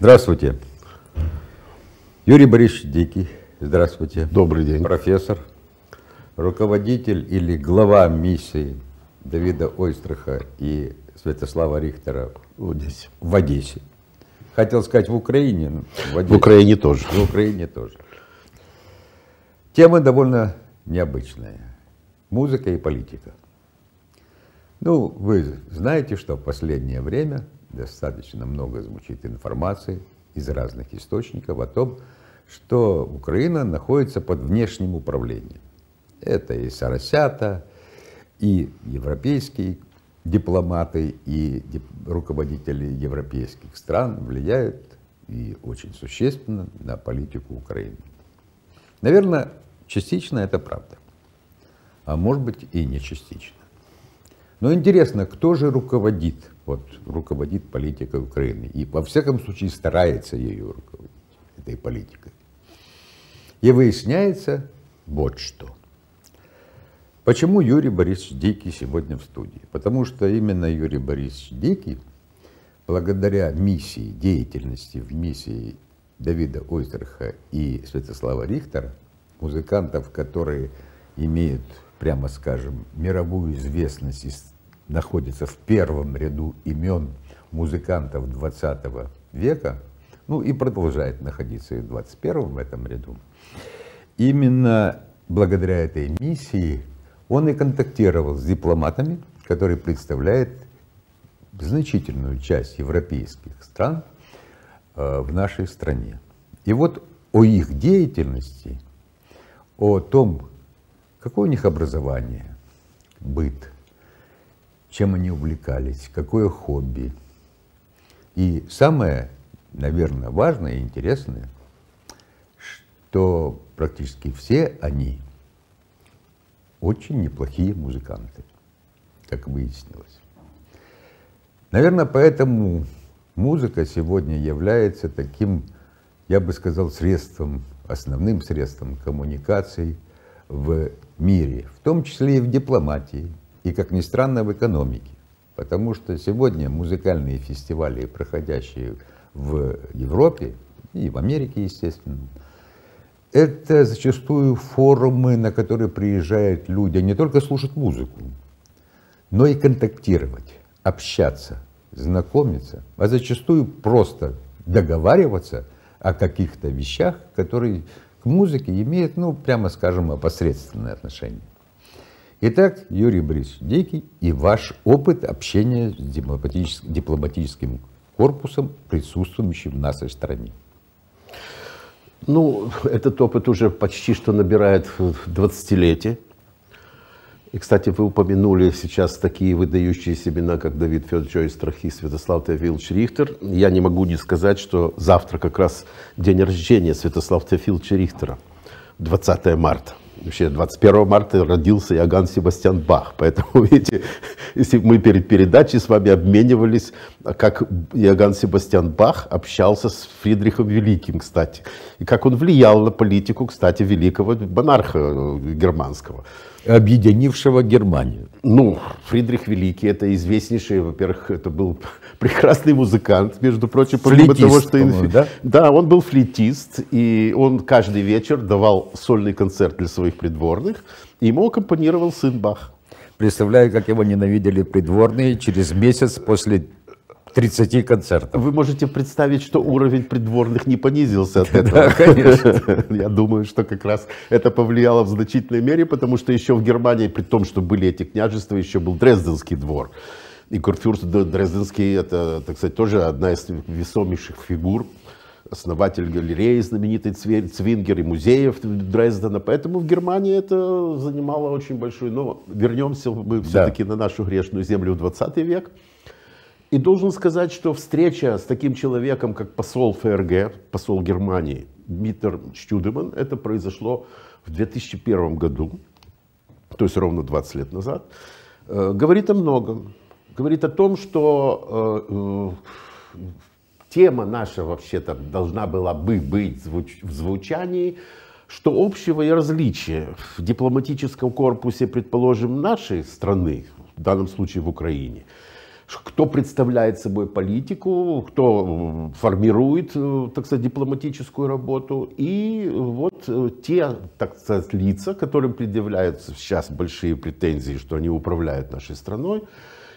Здравствуйте. Юрий Борисович Дикий. Здравствуйте. Добрый день. Профессор, руководитель или глава миссии Давида Ойстраха и Святослава Рихтера в Одессе. В Одессе. Хотел сказать в Украине. Но в, в Украине тоже. В Украине тоже. Темы довольно необычные. Музыка и политика. Ну, вы знаете, что в последнее время достаточно много звучит информации из разных источников о том, что Украина находится под внешним управлением. Это и Сарасята, и европейские дипломаты, и руководители европейских стран влияют и очень существенно на политику Украины. Наверное, частично это правда, а может быть и не частично. Но интересно, кто же руководит, вот, руководит политикой Украины и, во всяком случае, старается ею руководить, этой политикой. И выясняется вот что. Почему Юрий Борисович Дикий сегодня в студии? Потому что именно Юрий Борисович Дикий, благодаря миссии, деятельности в миссии Давида Ойстерха и Святослава Рихтера, музыкантов, которые имеют прямо скажем, мировую известность и находится в первом ряду имен музыкантов 20 века, ну и продолжает находиться и в 21 этом ряду, именно благодаря этой миссии он и контактировал с дипломатами, которые представляют значительную часть европейских стран э, в нашей стране. И вот о их деятельности, о том, Какое у них образование, быт, чем они увлекались, какое хобби. И самое, наверное, важное и интересное, что практически все они очень неплохие музыканты, как выяснилось. Наверное, поэтому музыка сегодня является таким, я бы сказал, средством, основным средством коммуникации – в мире, в том числе и в дипломатии, и, как ни странно, в экономике. Потому что сегодня музыкальные фестивали, проходящие в Европе и в Америке, естественно, это зачастую форумы, на которые приезжают люди не только слушать музыку, но и контактировать, общаться, знакомиться, а зачастую просто договариваться о каких-то вещах, которые к музыке имеет, ну, прямо скажем, опосредственное отношение. Итак, Юрий Борисович Дикий и ваш опыт общения с дипломатическим, дипломатическим корпусом, присутствующим в нашей стране. Ну, этот опыт уже почти что набирает 20-летие. И, кстати, вы упомянули сейчас такие выдающиеся имена, как Давид Федорович Ойстрах и Святослав Теофилович Рихтер. Я не могу не сказать, что завтра как раз день рождения Святослава Теофиловича Рихтера, 20 марта. Вообще, 21 марта родился Иоганн Себастьян Бах. Поэтому, видите, если мы перед передачей с вами обменивались, как Иоганн Себастьян Бах общался с Фридрихом Великим, кстати. И как он влиял на политику, кстати, великого монарха э, германского объединившего Германию? Ну, Фридрих Великий, это известнейший, во-первых, это был прекрасный музыкант, между прочим, помимо флетист, того, что... Да? да, он был флейтист, и он каждый вечер давал сольный концерт для своих придворных, и ему аккомпанировал сын Бах. Представляю, как его ненавидели придворные через месяц после 30 концертов. Вы можете представить, что уровень придворных не понизился от этого. Да, конечно. Я думаю, что как раз это повлияло в значительной мере, потому что еще в Германии, при том, что были эти княжества, еще был Дрезденский двор. И Курфюрст Дрезденский, это, так сказать, тоже одна из весомейших фигур, основатель галереи знаменитый Цвингер и музеев Дрездена. Поэтому в Германии это занимало очень большую... Но вернемся мы все-таки да. на нашу грешную землю в 20 век. И должен сказать, что встреча с таким человеком, как посол ФРГ, посол Германии Дмитр Штюдеман, это произошло в 2001 году, то есть ровно 20 лет назад, э, говорит о многом. Говорит о том, что э, э, тема наша вообще-то должна была бы быть в звучании, что общего и различия в дипломатическом корпусе, предположим, нашей страны, в данном случае в Украине, кто представляет собой политику, кто формирует, э, так сказать, дипломатическую работу. И вот э, те, так сказать, лица, которым предъявляются сейчас большие претензии, что они управляют нашей страной,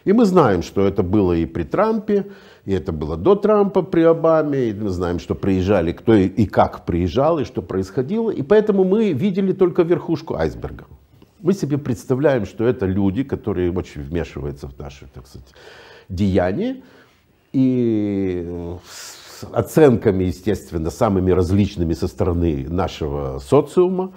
и мы знаем, что это было и при Трампе, и это было до Трампа при Обаме, и мы знаем, что приезжали, кто и как приезжал, и что происходило. И поэтому мы видели только верхушку айсберга. Мы себе представляем, что это люди, которые очень вмешиваются в наши, так сказать, деяния. И э, с оценками, естественно, самыми различными со стороны нашего социума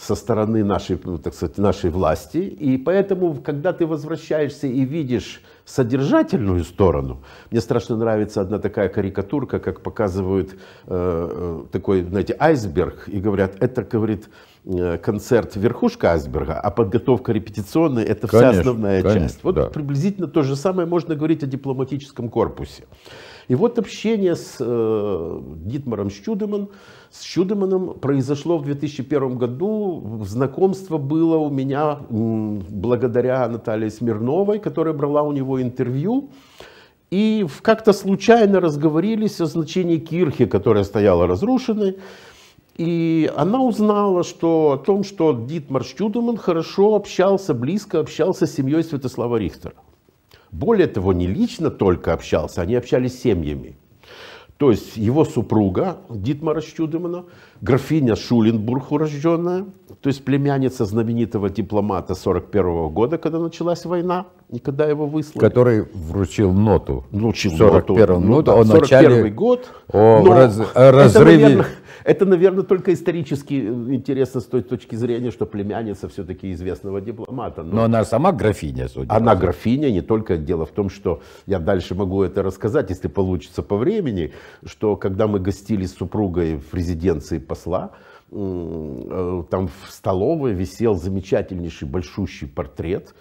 со стороны нашей, ну так сказать, нашей власти. И поэтому, когда ты возвращаешься и видишь содержательную сторону, мне страшно нравится одна такая карикатурка, как показывают э, э такой, знаете, айсберг, и говорят, это, говорит, э, концерт верхушка айсберга, а подготовка репетиционная это конечно, вся основная конечно, часть. Вот да. приблизительно то же самое можно говорить о дипломатическом корпусе. И вот общение с э, Дитмаром Щудеман, с Щудеманом произошло в 2001 году. Знакомство было у меня м, благодаря Наталье Смирновой, которая брала у него интервью. И как-то случайно разговорились о значении кирхи, которая стояла разрушенной. И она узнала что, о том, что Дитмар Щудеман хорошо общался, близко общался с семьей Святослава Рихтера. Более того, не лично только общался, они общались с семьями. То есть его супруга Дитмара Щудемана, графиня Шуленбург урожденная, то есть племянница знаменитого дипломата 41 -го года, когда началась война, и когда его выслали. Который вручил ноту. Вручил 41 ноту. Ну, ну, да, ноту о 41 год. О раз, о разрыве. Это, наверное, это, наверное, только исторически э, интересно с той точки зрения, что племянница все-таки известного дипломата. Но, Но она сама графиня, судя Она по графиня, не только дело в том, что я дальше могу это рассказать, если получится по времени, что когда мы гостили с супругой в резиденции посла, э, там в столовой висел замечательнейший большущий портрет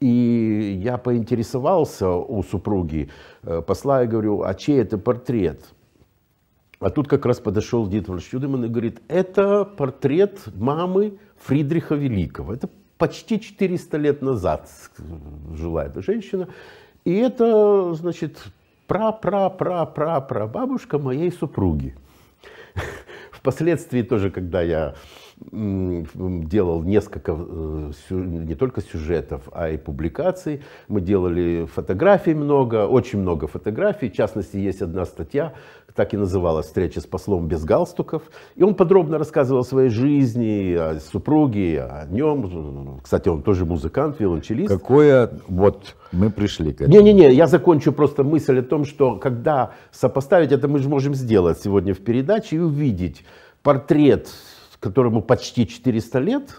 и я поинтересовался у супруги э, посла и говорю, а чей это портрет? А тут как раз подошел Дед Вальшюдеман и говорит, это портрет мамы Фридриха Великого. Это почти 400 лет назад жила эта женщина. И это, значит, пра-пра-пра-пра-пра бабушка моей супруги. Впоследствии тоже, когда я делал несколько э, не только сюжетов, а и публикаций. Мы делали фотографий много, очень много фотографий. В частности, есть одна статья, так и называлась «Встреча с послом без галстуков». И он подробно рассказывал о своей жизни, о супруге, о нем. Кстати, он тоже музыкант, виолончелист. Какое вот мы пришли к этому. Не-не-не, я закончу просто мысль о том, что когда сопоставить, это мы же можем сделать сегодня в передаче и увидеть портрет которому почти 400 лет,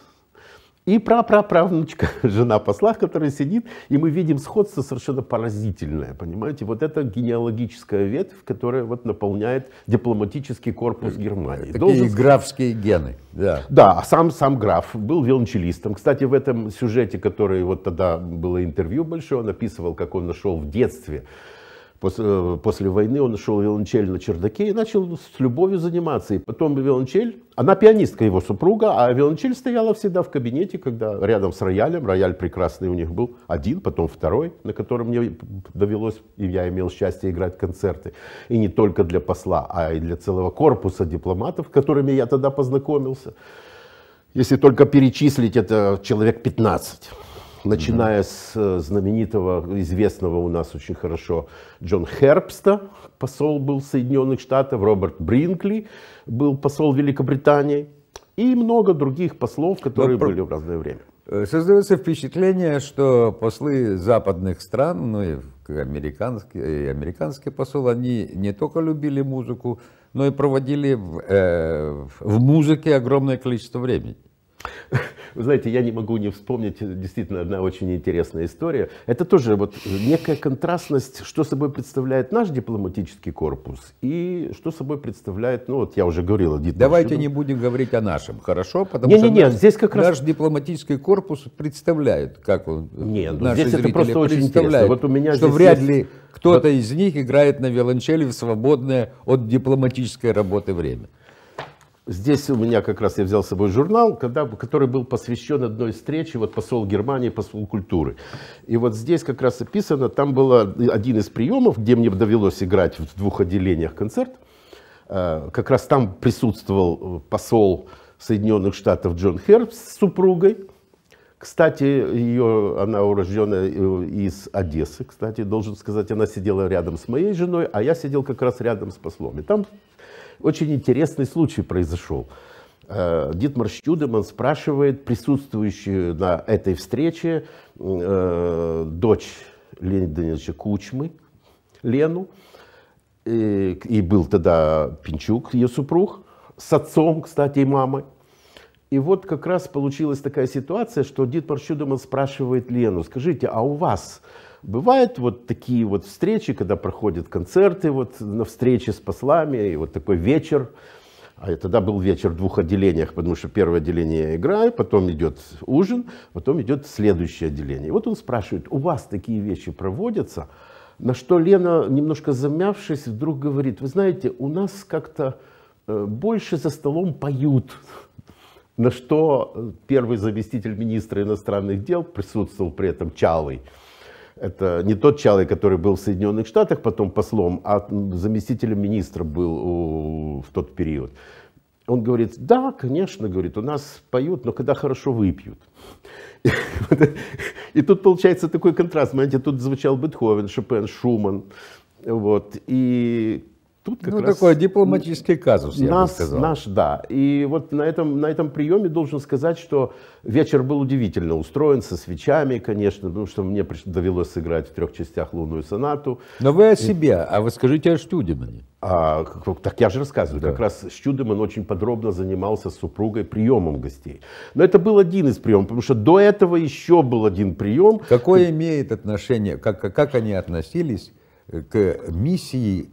и прапраправнучка, жена посла, которая сидит, и мы видим сходство совершенно поразительное, понимаете? Вот это генеалогическая ветвь, которая вот наполняет дипломатический корпус Германии. Такие Должен... графские гены, да. Да, а сам, сам граф был виолончелистом. Кстати, в этом сюжете, который вот тогда было интервью большое, он описывал, как он нашел в детстве Э, после войны он нашел виолончель на чердаке и начал с любовью заниматься. И потом виолончель, она пианистка его супруга, а виолончель стояла всегда в кабинете, когда рядом с роялем, рояль прекрасный у них был, один, потом второй, на котором мне довелось, и я имел счастье играть концерты. И не только для посла, а и для целого корпуса дипломатов, которыми я тогда познакомился. Если только перечислить, это человек 15 начиная да. с э, знаменитого, известного у нас очень хорошо Джон Хербста, посол был Соединенных Штатов, Роберт Бринкли был посол Великобритании и много других послов, которые Но, были в разное время. Э, создается впечатление, что послы западных стран, ну и американский, и американский посол, они не только любили музыку, но и проводили в, э, в музыке огромное количество времени. Вы знаете, я не могу не вспомнить э, действительно одна очень интересная история. Это тоже вот некая контрастность, что собой представляет наш дипломатический корпус и что собой представляет, ну вот я уже говорил. Давайте ну. не будем говорить о нашем, хорошо? Потому не, что не, не, наш, здесь как раз... Наш дипломатический корпус представляет, как он, э, Нет, ну, наши здесь это просто очень интересно. Вот у меня что вряд ли кто-то вот... из них играет на виолончели в свободное от дипломатической работы время. Здесь у меня как раз я взял с собой журнал, когда, который был посвящен одной встрече, вот посол Германии, посол культуры. И вот здесь как раз описано, там был один из приемов, где мне довелось играть в двух отделениях концерт. Э, как раз там присутствовал э, посол Соединенных Штатов Джон Хербс с супругой. Кстати, ее, она урождена э, из Одессы, кстати, должен сказать, она сидела рядом с моей женой, а я сидел как раз рядом с послом. И там очень интересный случай произошел. Э, Дитмар Штюдеман спрашивает присутствующую на этой встрече э, дочь Леонида Даниловича Кучмы, Лену, и, и был тогда Пинчук, ее супруг, с отцом, кстати, и мамой. И вот как раз получилась такая ситуация, что Дид Паршудоман спрашивает Лену, скажите, а у вас бывают вот такие вот встречи, когда проходят концерты вот на встрече с послами, и вот такой вечер, а тогда был вечер в двух отделениях, потому что первое отделение я играю, потом идет ужин, потом идет следующее отделение. И вот он спрашивает, у вас такие вещи проводятся? На что Лена, немножко замявшись, вдруг говорит, вы знаете, у нас как-то э, больше за столом поют. На что э, первый заместитель министра иностранных дел, присутствовал при этом Чалый, это не тот человек, который был в Соединенных Штатах потом послом, а заместителем министра был в тот период. Он говорит, да, конечно, говорит, у нас поют, но когда хорошо выпьют. И тут получается такой контраст. Знаете, тут звучал Бетховен, Шопен, Шуман. Вот. И Тут как ну, раз... такой дипломатический казус, я нас, бы сказал. Наш, да. И вот на этом, на этом приеме должен сказать, что вечер был удивительно устроен, со свечами, конечно, потому что мне довелось сыграть в трех частях лунную сонату. Но вы о себе, и... а вы скажите о Штюдемане. А, так я же рассказываю, да. как раз Щудеман очень подробно занимался с супругой приемом гостей. Но это был один из приемов, потому что до этого еще был один прием. Какое имеет отношение, как, как они относились к миссии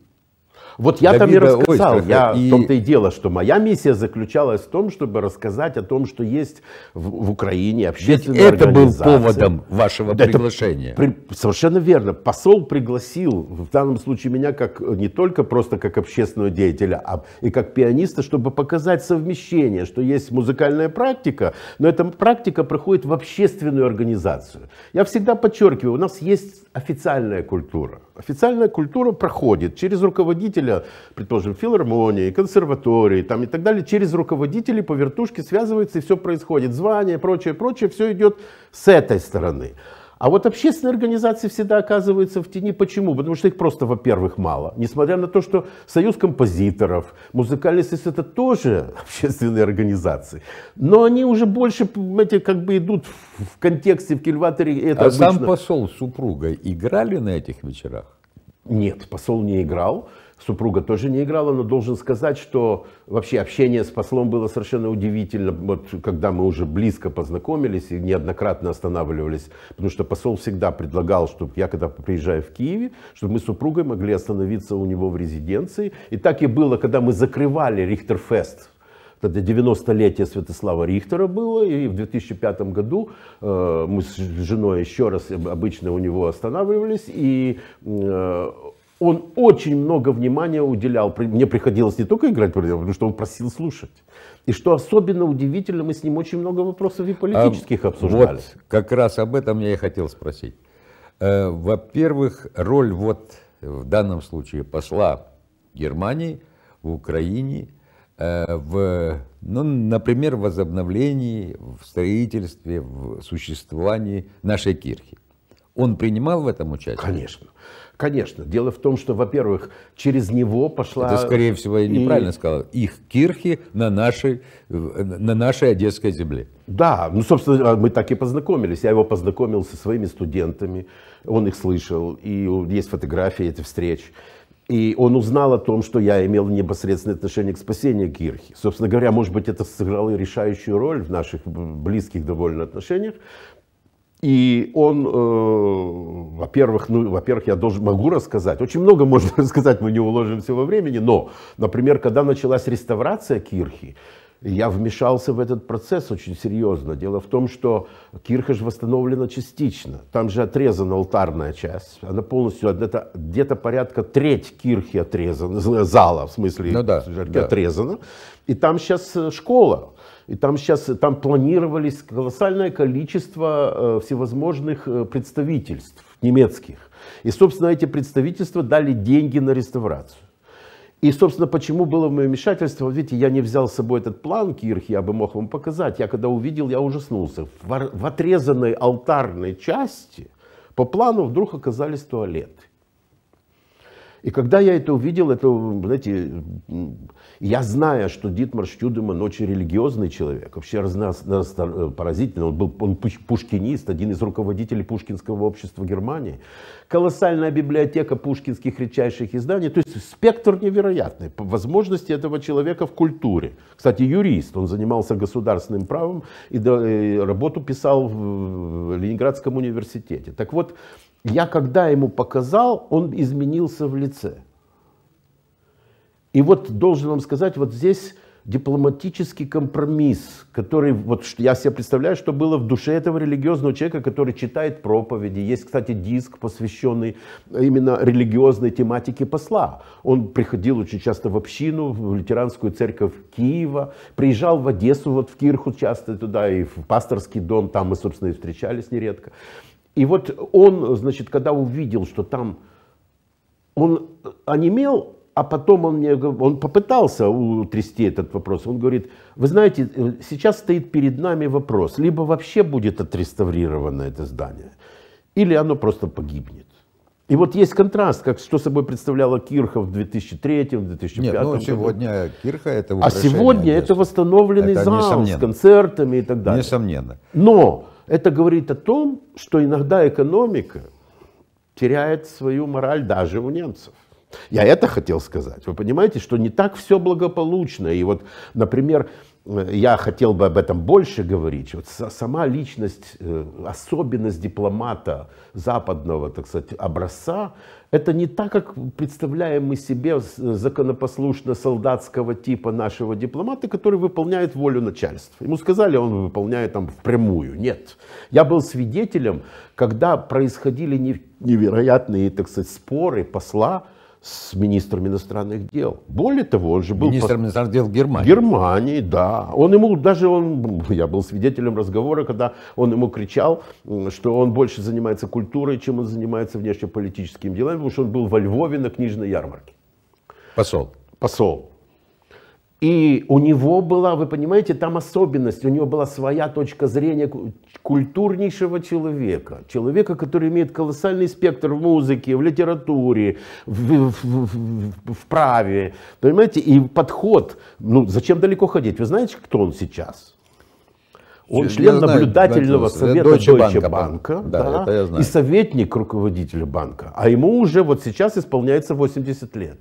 вот я Давида там и рассказал. Я, и... В том-то и дело, что моя миссия заключалась в том, чтобы рассказать о том, что есть в, в Украине общественная Ведь это был поводом вашего это приглашения. При... Совершенно верно. Посол пригласил, в данном случае меня, как не только просто как общественного деятеля, а и как пианиста, чтобы показать совмещение, что есть музыкальная практика, но эта практика проходит в общественную организацию. Я всегда подчеркиваю, у нас есть официальная культура. Официальная культура проходит через руководителя, предположим, филармонии, консерватории там, и так далее, через руководителей по вертушке связывается и все происходит, звание, прочее, прочее, все идет с этой стороны. А вот общественные организации всегда оказываются в тени. Почему? Потому что их просто, во-первых, мало. Несмотря на то, что Союз композиторов, музыкальный союз это тоже общественные организации. Но они уже больше, понимаете, как бы идут в контексте, в кильваторе. Это а обычно... сам посол с супругой играли на этих вечерах? Нет, посол не играл супруга тоже не играла, но должен сказать, что вообще общение с послом было совершенно удивительно, вот когда мы уже близко познакомились и неоднократно останавливались, потому что посол всегда предлагал, чтобы я когда приезжаю в Киеве, чтобы мы с супругой могли остановиться у него в резиденции, и так и было, когда мы закрывали Рихтерфест тогда 90-летие Святослава Рихтера было, и в 2005 году э, мы с женой еще раз обычно у него останавливались, и э, он очень много внимания уделял. Мне приходилось не только играть, потому что он просил слушать. И что особенно удивительно, мы с ним очень много вопросов и политических а, обсуждали. Вот как раз об этом я и хотел спросить. Э, во-первых, роль вот в данном случае посла Германии в Украине э, в, ну, например, в возобновлении, в строительстве, в существовании нашей кирхи. Он принимал в этом участие? Конечно. Конечно. Дело в том, что, во-первых, через него пошла... Это, скорее всего, я неправильно и... сказал. Их кирхи на нашей, на нашей одесской земле. Да, ну, собственно, а, мы так и познакомились. Я его познакомил со своими студентами, он их слышал, и есть фотографии этих встреч. И он узнал о том, что я имел непосредственное отношение к спасению Кирхи. Собственно говоря, может быть, это сыграло решающую роль в наших близких довольно отношениях, и он, э, во-первых, ну, во-первых, я должен, могу рассказать, очень много можно рассказать, мы не уложимся во времени, но, например, когда началась реставрация кирхи, я вмешался в этот процесс очень серьезно. Дело в том, что кирха же восстановлена частично. Там же отрезана алтарная часть. Она полностью, это где-то порядка треть кирхи отрезана, зала, в смысле, ну да, да. отрезана. И там сейчас э, школа. И там сейчас там планировались колоссальное количество э, всевозможных э, представительств немецких. И, собственно, эти представительства дали деньги на реставрацию. И, собственно, почему было мое вмешательство, видите, я не взял с собой этот план Кирх, я бы мог вам показать. Я когда увидел, я ужаснулся. В отрезанной алтарной части по плану вдруг оказались туалеты. И когда я это увидел, это, знаете, я знаю, что Дитмар Штюдеман очень религиозный человек, вообще разно, э, поразительно, он был он пушкинист, один из руководителей пушкинского общества Германии, колоссальная библиотека пушкинских редчайших изданий, то есть спектр невероятный, возможности этого человека в культуре. Кстати, юрист, он занимался государственным правом и работу писал в Ленинградском университете. Так вот, я когда ему показал, он изменился в лице. И вот должен вам сказать, вот здесь дипломатический компромисс, который, вот я себе представляю, что было в душе этого религиозного человека, который читает проповеди. Есть, кстати, диск, посвященный именно религиозной тематике посла. Он приходил очень часто в общину, в лютеранскую церковь Киева, приезжал в Одессу, вот в Кирху часто туда, и в пасторский дом, там мы, собственно, и встречались нередко. И вот он, значит, когда увидел, что там он онемел, а потом он мне он попытался утрясти этот вопрос. Он говорит, вы знаете, э, сейчас стоит перед нами вопрос, либо вообще будет отреставрировано это здание, или оно просто погибнет. И вот есть контраст, как что собой представляла Кирха в 2003-2005 Нет, ну, сегодня Кирха это А сегодня одежды. это восстановленный это зал несомненно. с концертами и так далее. Несомненно. Но это говорит о том, что иногда экономика теряет свою мораль даже у немцев. Я это хотел сказать. Вы понимаете, что не так все благополучно. И вот, например, Э, я хотел бы об этом больше говорить. Вот сама личность, э, особенность дипломата западного, так сказать, образца, это не так, как представляем мы себе законопослушно-солдатского типа нашего дипломата, который выполняет волю начальства. Ему сказали, он выполняет там впрямую. Нет. Я был свидетелем, когда происходили невероятные, так сказать, споры посла с министром иностранных дел. Более того, он же был... Министром пос... иностранных дел Германии. Германии, да. Он ему даже, он, я был свидетелем разговора, когда он ему кричал, что он больше занимается культурой, чем он занимается внешнеполитическими делами, потому что он был во Львове на книжной ярмарке. Посол. Посол. И у него была, вы понимаете, там особенность, у него была своя точка зрения культурнейшего человека. Человека, который имеет колоссальный спектр в музыке, в литературе, в, в, в, в праве. Понимаете, и подход, ну зачем далеко ходить, вы знаете, кто он сейчас? Он ну, я член знаю, наблюдательного знаю, совета Deutsche, Deutsche Банка, Bank, да, да, и советник руководителя банка. А ему уже вот сейчас исполняется 80 лет.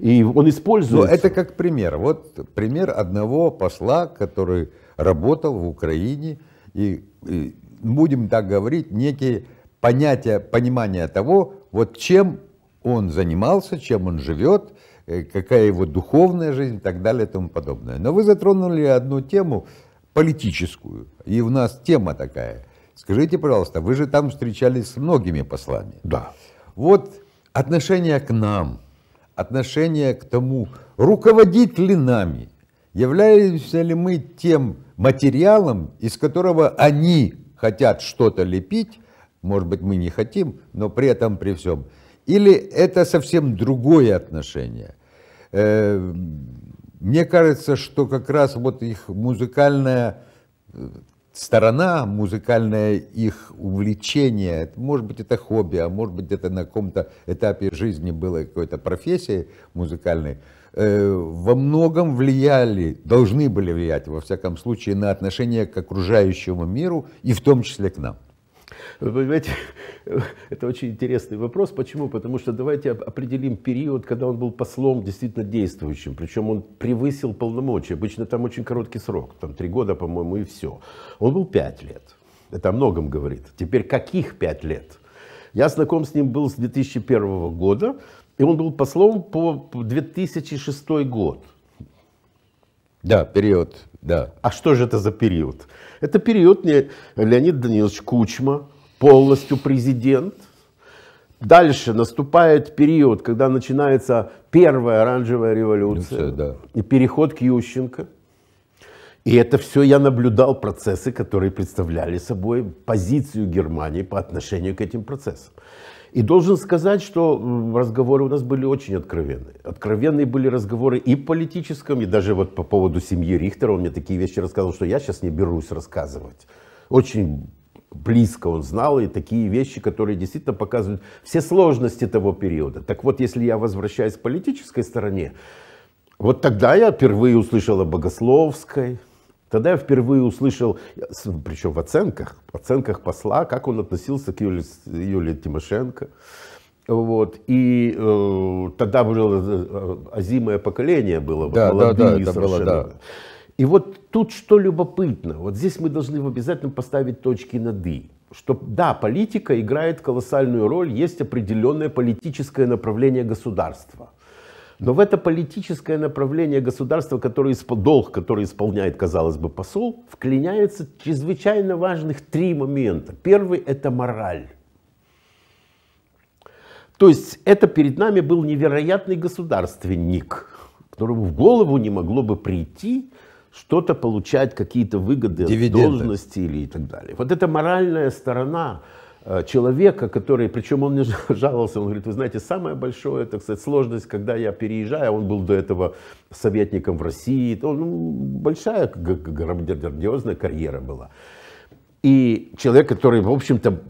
И он использует... Но ну, это как пример. Вот пример одного посла, который работал в Украине. И, и будем так говорить, некие понятия, понимание того, вот чем он занимался, чем он живет, э, какая его духовная жизнь и так далее и тому подобное. Но вы затронули одну тему, политическую. И у нас тема такая. Скажите, пожалуйста, вы же там встречались с многими послами. Да. Вот отношение к нам, отношение к тому, руководить ли нами, являемся ли мы тем материалом, из которого они хотят что-то лепить, может быть, мы не хотим, но при этом при всем. Или это совсем другое отношение. Э, мне кажется, что как раз вот их музыкальная э, сторона, музыкальное их увлечение, может быть, это хобби, а может быть, это на каком-то этапе жизни было какой-то профессией музыкальной, э, во многом влияли, должны были влиять, во всяком случае, на отношение к окружающему миру и в том числе к нам. Вы понимаете, это очень интересный вопрос. Почему? Потому что давайте определим период, когда он был послом действительно действующим. Причем он превысил полномочия. Обычно там очень короткий срок. Там три года, по-моему, и все. Он был пять лет. Это о многом говорит. Теперь каких пять лет? Я знаком с ним был с 2001 года. И он был послом по 2006 год. Да, период, да. А что же это за период? Это период не Леонид Данилович Кучма, полностью президент. Дальше наступает период, когда начинается первая оранжевая революция Люция, да. и переход к Ющенко. И это все я наблюдал процессы, которые представляли собой позицию Германии по отношению к этим процессам. И должен сказать, что разговоры у нас были очень откровенные. Откровенные были разговоры и политическом, и даже вот по поводу семьи Рихтера. Он мне такие вещи рассказывал, что я сейчас не берусь рассказывать. Очень близко он знал и такие вещи, которые действительно показывают все сложности того периода. Так вот, если я возвращаюсь к политической стороне, вот тогда я впервые услышал о Богословской, Тогда я впервые услышал, причем в оценках, в оценках посла, как он относился к Юлии, Юлии Тимошенко. Вот. И э, тогда было э, э, озимое поколение было. Да, вот, да, да, это было, да. И вот тут что любопытно, вот здесь мы должны в обязательном поставить точки над «и» что да, политика играет колоссальную роль, есть определенное политическое направление государства. Но в это политическое направление государства, который, долг, который исполняет, казалось бы, посол, вклиняется чрезвычайно важных три момента. Первый – это мораль. То есть это перед нами был невероятный государственник, которому в голову не могло бы прийти, что-то получать, какие-то выгоды, Дивиденды. должности или и так далее. Вот это моральная сторона э, человека, который, причем он мне жаловался, он говорит, вы знаете, самая большая, так сказать, сложность, когда я переезжаю, а он был до этого советником в России, то, ну, большая грандиозная карьера была. И человек, который, в общем-то,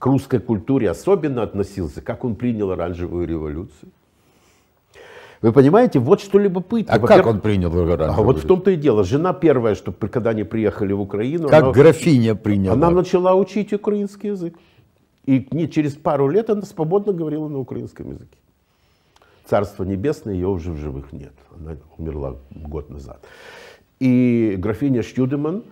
к русской культуре особенно относился, как он принял оранжевую революцию, вы понимаете, вот что любопытно. А как он принял Богородицу? А вот в том-то и дело. Жена первая, что когда они приехали в Украину... Как она, графиня приняла. Она начала учить украинский язык. И не, через пару лет она свободно говорила на украинском языке. Царство Небесное, ее уже в живых нет. Она умерла год назад. И графиня Штюдеман,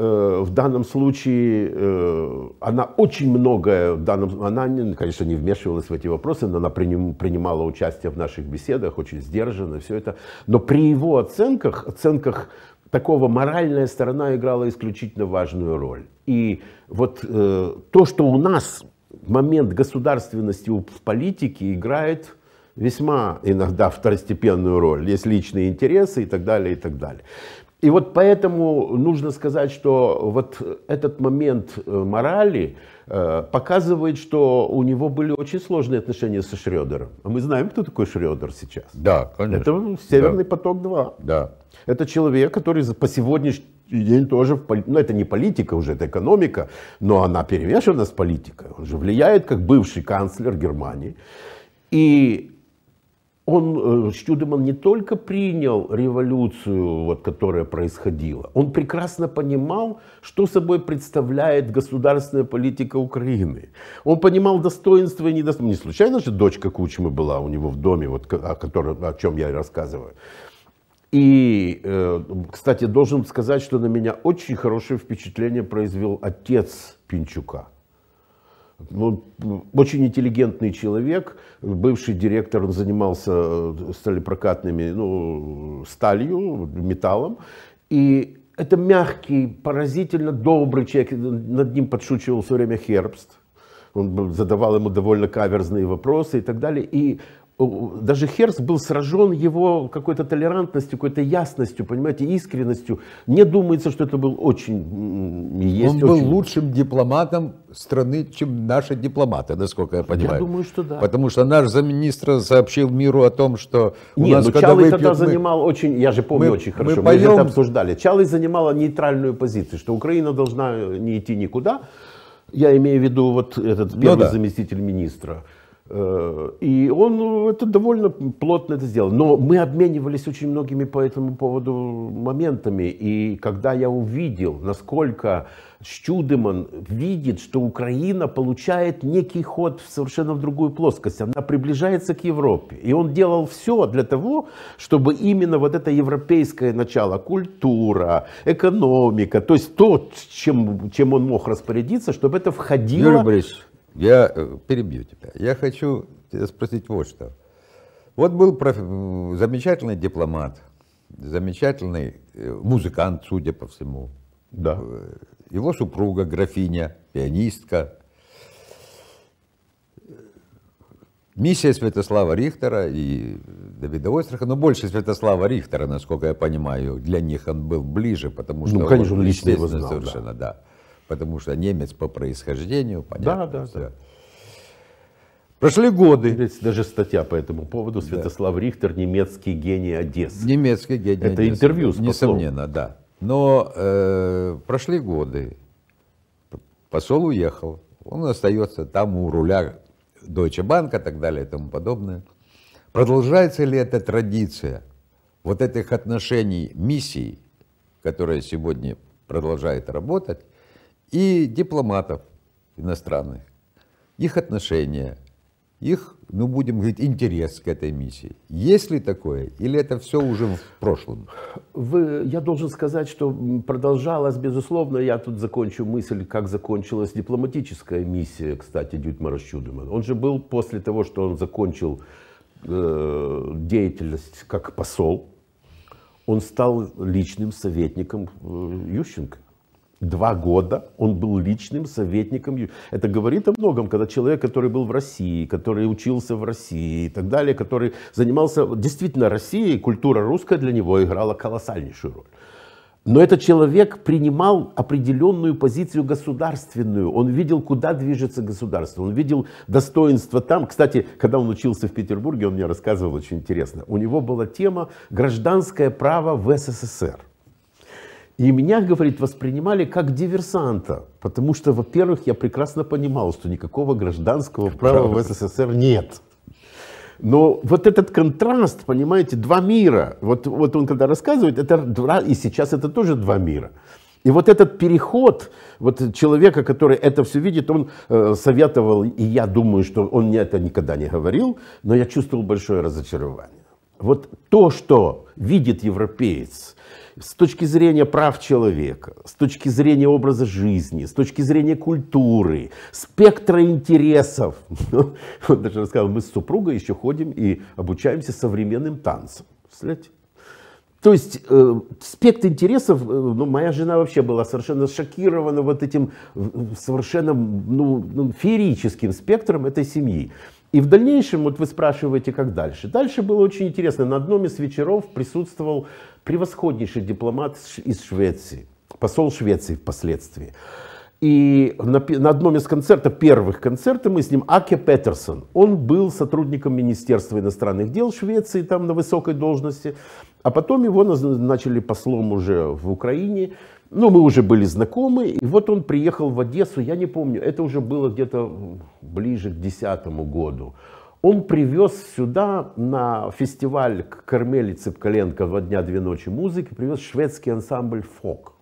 Э, в данном случае э, она очень многое, в данном, она, конечно, не вмешивалась в эти вопросы, но она принимала участие в наших беседах, очень сдержанно, все это. Но при его оценках, оценках такого моральная сторона играла исключительно важную роль. И вот э, то, что у нас момент государственности в политике играет весьма иногда второстепенную роль. Есть личные интересы и так далее, и так далее. И вот поэтому нужно сказать, что вот этот момент э, морали э, показывает, что у него были очень сложные отношения со Шредером. А мы знаем, кто такой Шредер сейчас. Да, конечно. Это Северный да. поток-2. Да. Это человек, который по сегодняшний день тоже, ну это не политика уже, это экономика, но она перемешана с политикой. Он же влияет как бывший канцлер Германии. И он, э, Штюдеман не только принял революцию, вот, которая происходила, он прекрасно понимал, что собой представляет государственная политика Украины. Он понимал достоинства и недостоинство. Не случайно же дочка Кучмы была у него в доме, вот, о, котором, о чем я рассказываю. И, э, кстати, должен сказать, что на меня очень хорошее впечатление произвел отец Пинчука ну, очень интеллигентный человек, бывший директор, он занимался э, сталепрокатными, ну, сталью, металлом, и это мягкий, поразительно добрый человек, над ним подшучивал все время Хербст, он задавал ему довольно каверзные вопросы и так далее, и даже Херц был сражен его какой-то толерантностью, какой-то ясностью, понимаете, искренностью. Мне думается, что это был очень... Есть Он был очень... лучшим дипломатом страны, чем наши дипломаты, насколько я понимаю. Я думаю, что да. Потому что наш замминистра сообщил миру о том, что у Нет, нас, но ну, когда выпьют, тогда мы... занимал очень, я же помню мы, очень хорошо, мы, поем... мы это обсуждали. Чалый занимала нейтральную позицию, что Украина должна не идти никуда. Я имею в виду вот этот ну первый ну, да. заместитель министра. Э, и он э, это довольно плотно это сделал. Но мы обменивались очень многими по этому поводу моментами. И когда я увидел, насколько Щудеман видит, что Украина получает некий ход в совершенно в другую плоскость, она приближается к Европе. И он делал все для того, чтобы именно вот это европейское начало, культура, экономика, то есть то, чем, чем он мог распорядиться, чтобы это входило... Юрий Борисович, я э, перебью тебя. Я хочу тебя спросить вот что. Вот был проф... замечательный дипломат, замечательный э, музыкант, судя по всему. Да. Э, его супруга, графиня, пианистка. Миссия Святослава Рихтера и Давида Остраха, но больше Святослава Рихтера, насколько я понимаю, для них он был ближе, потому ну, что ну, конечно, он, он лично его знал, совершенно, да. да потому что немец по происхождению, понятно. Да, да, все. да. Прошли годы. Есть даже статья по этому поводу. Святослав да. Рихтер, немецкий гений Одессы. Немецкий гений Это Одессы. интервью с послом. Несомненно, да. Но э, прошли годы. Посол уехал. Он остается там у руля Deutsche Bank и так далее и тому подобное. Продолжается ли эта традиция вот этих отношений миссии, которая сегодня продолжает работать, и дипломатов иностранных, их отношения, их, ну, будем говорить, интерес к этой миссии. Есть ли такое? Или это все уже в прошлом? Вы, я должен сказать, что продолжалось, безусловно, я тут закончу мысль, как закончилась дипломатическая миссия, кстати, Дютмара Чудемана. Он же был после того, что он закончил э, деятельность как посол, он стал личным советником э, Ющенко. Два года он был личным советником. Это говорит о многом, когда человек, который был в России, который учился в России и так далее, который занимался действительно Россией, культура русская для него играла колоссальнейшую роль. Но этот человек принимал определенную позицию государственную. Он видел, куда движется государство. Он видел достоинство там. Кстати, когда он учился в Петербурге, он мне рассказывал очень интересно. У него была тема «Гражданское право в СССР». И меня, говорит, воспринимали как диверсанта, потому что, во-первых, я прекрасно понимал, что никакого гражданского права в СССР нет. Но вот этот контраст, понимаете, два мира, вот, вот он когда рассказывает, это два, и сейчас это тоже два мира. И вот этот переход, вот человека, который это все видит, он э, советовал, и я думаю, что он мне это никогда не говорил, но я чувствовал большое разочарование. Вот то, что видит европеец, с точки зрения прав человека, с точки зрения образа жизни, с точки зрения культуры, спектра интересов. Он даже рассказал, мы с супругой еще ходим и обучаемся современным танцам. Представляете? То есть э, спект интересов, э, ну, моя жена вообще была совершенно шокирована вот этим совершенно ну, ну, феерическим спектром этой семьи. И в дальнейшем, вот вы спрашиваете, как дальше. Дальше было очень интересно. На одном из вечеров присутствовал превосходнейший дипломат из Швеции, посол Швеции впоследствии. И на, на одном из концертов, первых концертов мы с ним, Аке Петерсон, он был сотрудником Министерства иностранных дел Швеции, там на высокой должности, а потом его начали послом уже в Украине, ну, мы уже были знакомы, и вот он приехал в Одессу, я не помню, это уже было где-то ближе к десятому году. Он привез сюда на фестиваль к Кармели Цыпкаленко во дня две ночи музыки, привез шведский ансамбль «Фок».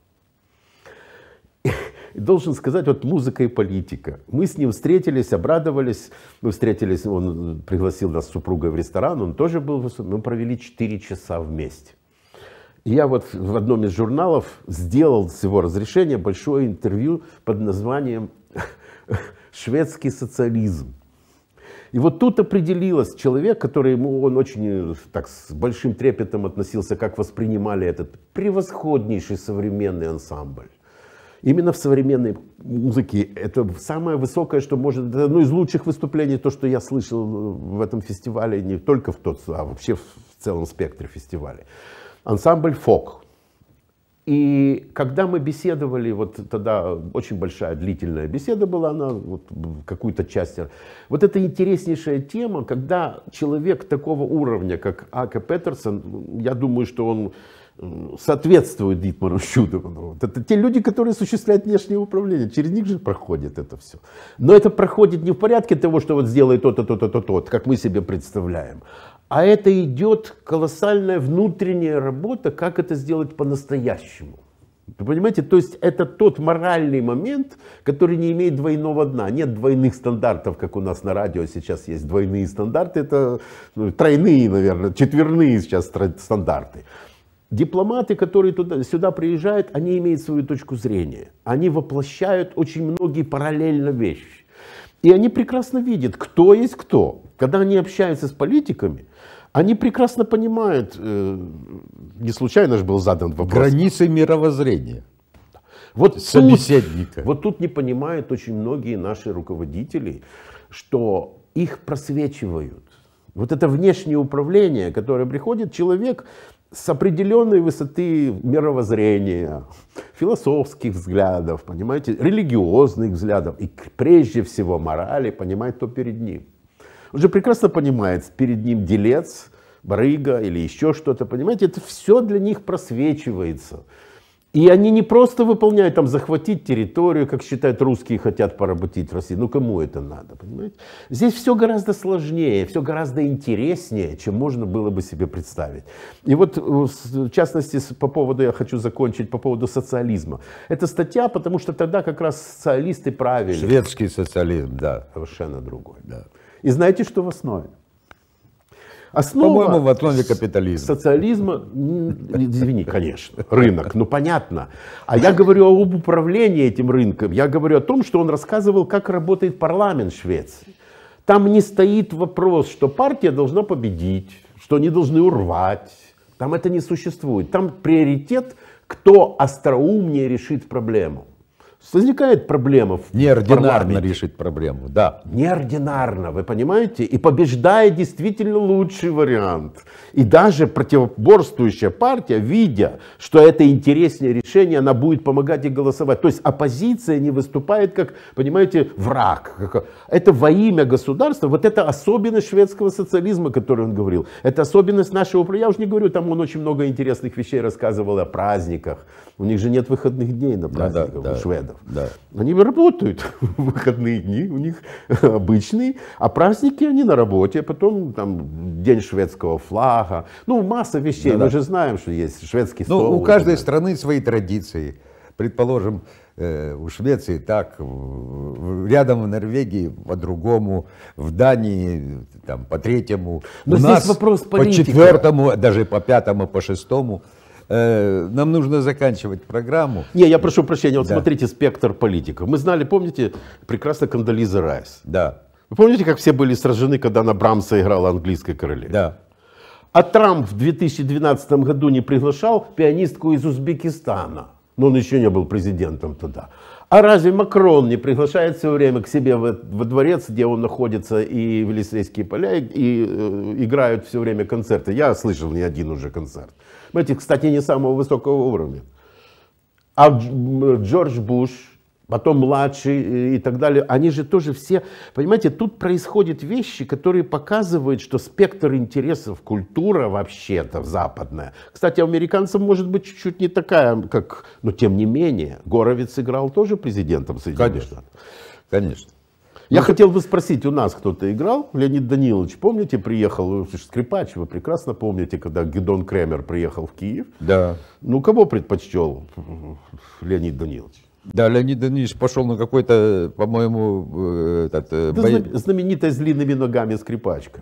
И должен сказать, вот музыка и политика. Мы с ним встретились, обрадовались. Мы встретились, он пригласил нас с супругой в ресторан, он тоже был, мы провели 4 часа вместе. И я вот в одном из журналов сделал с его разрешения большое интервью под названием «Шведский социализм». И вот тут определилось человек, который ему, он очень э, так с большим трепетом относился, как воспринимали этот превосходнейший современный ансамбль. Именно в современной музыке это самое высокое, что может, это одно из лучших выступлений, то, что я слышал в этом фестивале, не только в тот, а вообще в целом спектре фестиваля. Ансамбль «Фок», и когда мы беседовали, вот тогда очень большая длительная беседа была, она вот, какую-то часть. Вот это интереснейшая тема, когда человек такого уровня, как Ака Петерсон, я думаю, что он соответствует Дитмару Чудову. Вот это те люди, которые осуществляют внешнее управление. Через них же проходит это все. Но это проходит не в порядке того, что вот сделает то-то, то-то, то-то, как мы себе представляем. А это идет колоссальная внутренняя работа, как это сделать по-настоящему. Вы понимаете, то есть это тот моральный момент, который не имеет двойного дна. Нет двойных стандартов, как у нас на радио сейчас есть двойные стандарты. Это ну, тройные, наверное, четверные сейчас стандарты. Дипломаты, которые туда, сюда приезжают, они имеют свою точку зрения. Они воплощают очень многие параллельно вещи. И они прекрасно видят, кто есть кто. Когда они общаются с политиками, они прекрасно понимают, э, не случайно же был задан вопрос. Границы мировоззрения. Вот собеседника. Тут, вот тут не понимают очень многие наши руководители, что их просвечивают. Вот это внешнее управление, которое приходит, человек с определенной высоты мировоззрения, философских взглядов, понимаете, религиозных взглядов и прежде всего морали понимает, то перед ним. Он же прекрасно понимает, перед ним делец, барыга или еще что-то, понимаете, это все для них просвечивается. И они не просто выполняют, там, захватить территорию, как считают русские, хотят поработить Россию. Ну, кому это надо, понимаете? Здесь все гораздо сложнее, все гораздо интереснее, чем можно было бы себе представить. И вот, э, в частности, по поводу, я хочу закончить, по поводу социализма. Это статья, потому что тогда как раз социалисты правили. Шведский социализм, да. Совершенно другой. Да. И знаете, что в основе? Основа По-моему, в основе капитализма. Социализма, извини, конечно, рынок, ну понятно. А я говорю об управлении этим рынком. Я говорю о том, что он рассказывал, как работает парламент Швеции. Там не стоит вопрос, что партия должна победить, что они должны урвать. Там это не существует. Там приоритет, кто остроумнее решит проблему. Возникает проблема. Неординарно решить проблему, да. Неординарно, вы понимаете? И побеждает действительно лучший вариант. И даже противоборствующая партия, видя, что это интереснее решение, она будет помогать и голосовать. То есть оппозиция не выступает как, понимаете, враг. Это во имя государства. Вот это особенность шведского социализма, о которой он говорил. Это особенность нашего... Я уже не говорю, там он очень много интересных вещей рассказывал о праздниках. У них же нет выходных дней на праздниках да, да, у да. шведов праздников. Да. Они работают выходные дни, у них обычные, а праздники они на работе, потом там день шведского флага, ну масса вещей, да, мы да. же знаем, что есть шведский ну, стол. Ну, у каждой да. страны свои традиции. Предположим, э, у Швеции так, рядом в Норвегии по-другому, в Дании там по-третьему, Но у здесь нас вопрос по четвертому, даже по пятому, по шестому. Э, нам нужно заканчивать программу. Не, я прошу прощения, вот да. смотрите, спектр политиков. Мы знали, помните, прекрасно Кандализа Райс. Да. Вы помните, как все были сражены, когда на Брамса играла английская королева. Да. А Трамп в 2012 году не приглашал пианистку из Узбекистана. Но он еще не был президентом тогда. А разве Макрон не приглашает все время к себе во, во дворец, где он находится, и в Елисейские поля, и, и э, играют все время концерты? Я слышал не один уже концерт. Эти, кстати, не самого высокого уровня. А Джордж Буш, потом младшие и так далее, они же тоже все, понимаете, тут происходят вещи, которые показывают, что спектр интересов, культура вообще-то западная. Кстати, американцам может быть чуть-чуть не такая, как, но тем не менее, Горовец играл тоже президентом Соединенных Конечно. Штатов. Конечно. Я ну, хотел бы спросить, у нас кто-то играл? Леонид Данилович, помните, приехал Скрипач, вы прекрасно помните, когда Гедон Кремер приехал в Киев? Да. Ну, кого предпочтел Леонид Данилович? Да, Леонид Данилович пошел на какой-то, по-моему, э, этот, да, э, бо... знаменитая с длинными ногами скрипачка.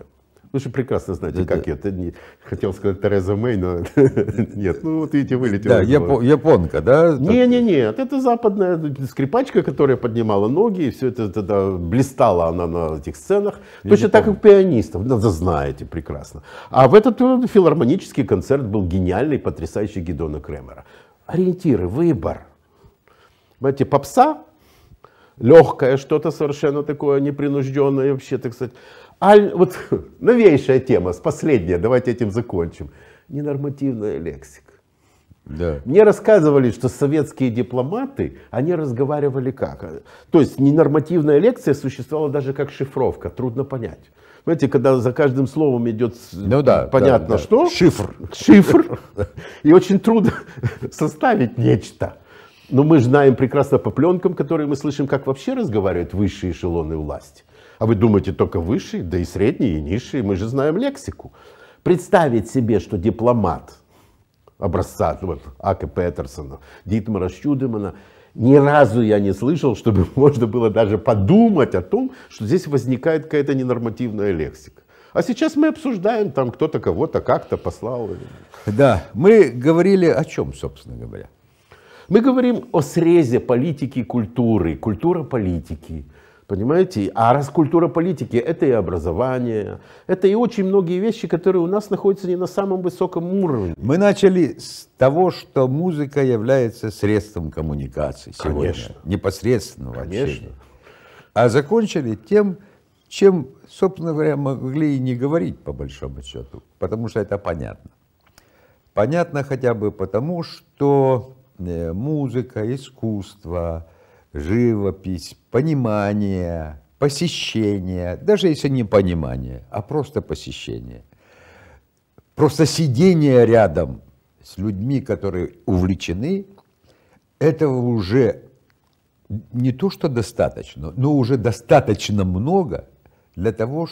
Вы же прекрасно знаете, да, как это. Не, хотел сказать Тереза Мэй, но нет. Ну вот видите, вылетела. Да, яп, японка, да? Не, не, нет. Это западная скрипачка, которая поднимала ноги, и все это тогда блистала она на этих сценах. Я Точно так, как пианистов. надо ну, знаете прекрасно. А в этот э, филармонический концерт был гениальный, потрясающий Гедона Кремера. Ориентиры, выбор понимаете, попса, легкое что-то совершенно такое непринужденное вообще, так сказать. А вот новейшая тема, с последняя, давайте этим закончим. Ненормативная лексика. Да. Мне рассказывали, что советские дипломаты, они разговаривали как? То есть ненормативная лекция существовала даже как шифровка, трудно понять. Понимаете, когда за каждым словом идет ну, да, понятно да, да. что. Шифр. Шифр. И очень трудно составить нечто. Но мы знаем прекрасно по пленкам, которые мы слышим, как вообще разговаривают высшие эшелоны власти. А вы думаете, только высшие, да и средние, и низшие, мы же знаем лексику. Представить себе, что дипломат образца ну, вот, Ака Петерсона, Дитмара Щудемана, ни разу я не слышал, чтобы можно было даже подумать о том, что здесь возникает какая-то ненормативная лексика. А сейчас мы обсуждаем, там кто-то кого-то как-то послал. Да, мы говорили о чем, собственно говоря? Мы говорим о срезе политики и культуры, культура политики. Понимаете? А раз культура политики, это и образование, это и очень многие вещи, которые у нас находятся не на самом высоком уровне. Мы начали с того, что музыка является средством коммуникации сегодня. Конечно. Непосредственно вообще. Конечно. А закончили тем, чем, собственно говоря, могли и не говорить, по большому счету. Потому что это понятно. Понятно хотя бы потому, что Э, музыка, искусство, живопись, понимание, посещение, даже если не понимание, а просто посещение. Просто сидение рядом с людьми, которые увлечены, этого уже не то что достаточно, но уже достаточно много для того,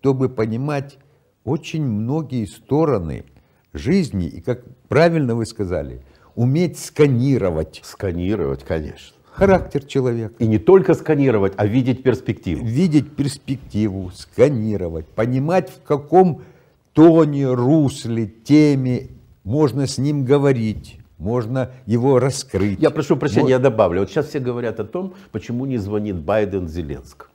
чтобы понимать очень многие стороны жизни. И как правильно вы сказали, уметь сканировать. Сканировать, конечно. Характер человека. И не только сканировать, а видеть перспективу. Видеть перспективу, сканировать, понимать, в каком тоне, русле, теме можно с ним говорить можно его раскрыть. Я прошу прощения, вот. я добавлю. Вот сейчас все говорят о том, почему не звонит Байден Зеленск.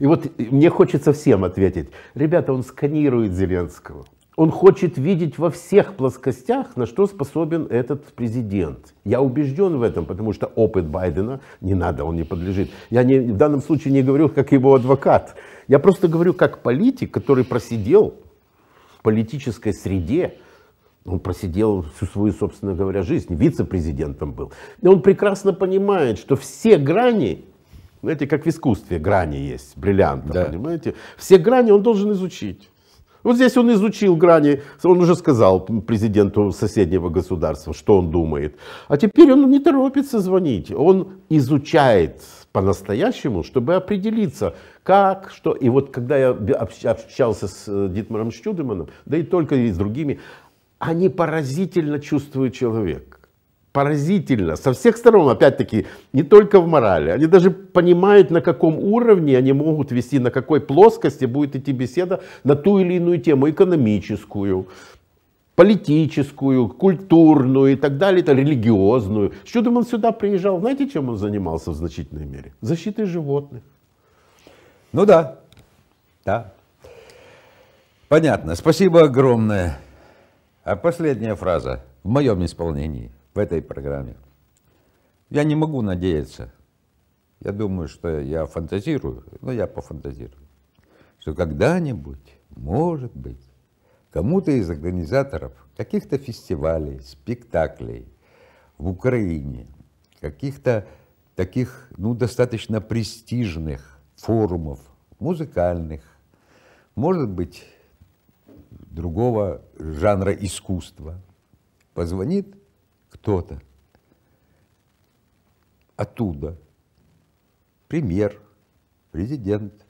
И вот мне хочется всем ответить. Ребята, он сканирует Зеленского. Он хочет видеть во всех плоскостях, на что способен этот президент. Я убежден в этом, потому что опыт Байдена, не надо, он не подлежит. Я не, в данном случае не говорю, как его адвокат. Я просто говорю, как политик, который просидел в политической среде, он просидел всю свою, собственно говоря, жизнь, вице-президентом был. И он прекрасно понимает, что все грани, знаете, как в искусстве грани есть, бриллианта, да. понимаете? Все грани он должен изучить. Вот здесь он изучил грани, он уже сказал президенту соседнего государства, что он думает. А теперь он не торопится звонить, он изучает по-настоящему, чтобы определиться, как, что. И вот когда я общался с э, Дитмаром Штюдеманом, да и только и с другими, они поразительно чувствуют человека поразительно. Со всех сторон, опять-таки, не только в морали. Они даже понимают, на каком уровне они могут вести, на какой плоскости будет идти беседа на ту или иную тему, экономическую, политическую, культурную и так далее, это религиозную. С чудом он сюда приезжал. Знаете, чем он занимался в значительной мере? Защитой животных. Ну да, да. Понятно. Спасибо огромное. А последняя фраза в моем исполнении – в этой программе. Я не могу надеяться. Я думаю, что я фантазирую, но я пофантазирую, что когда-нибудь, может быть, кому-то из организаторов каких-то фестивалей, спектаклей в Украине, каких-то таких, ну, достаточно престижных форумов, музыкальных, может быть, другого жанра искусства, позвонит кто-то оттуда, премьер, президент,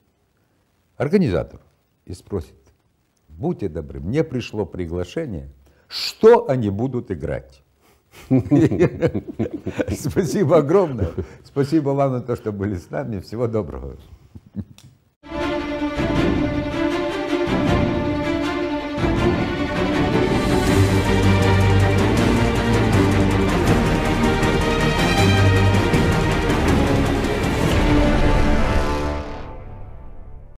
организатор, и спросит, будьте добры, мне пришло приглашение, что они будут играть? Спасибо огромное. Спасибо вам за то, что были с нами. Всего доброго.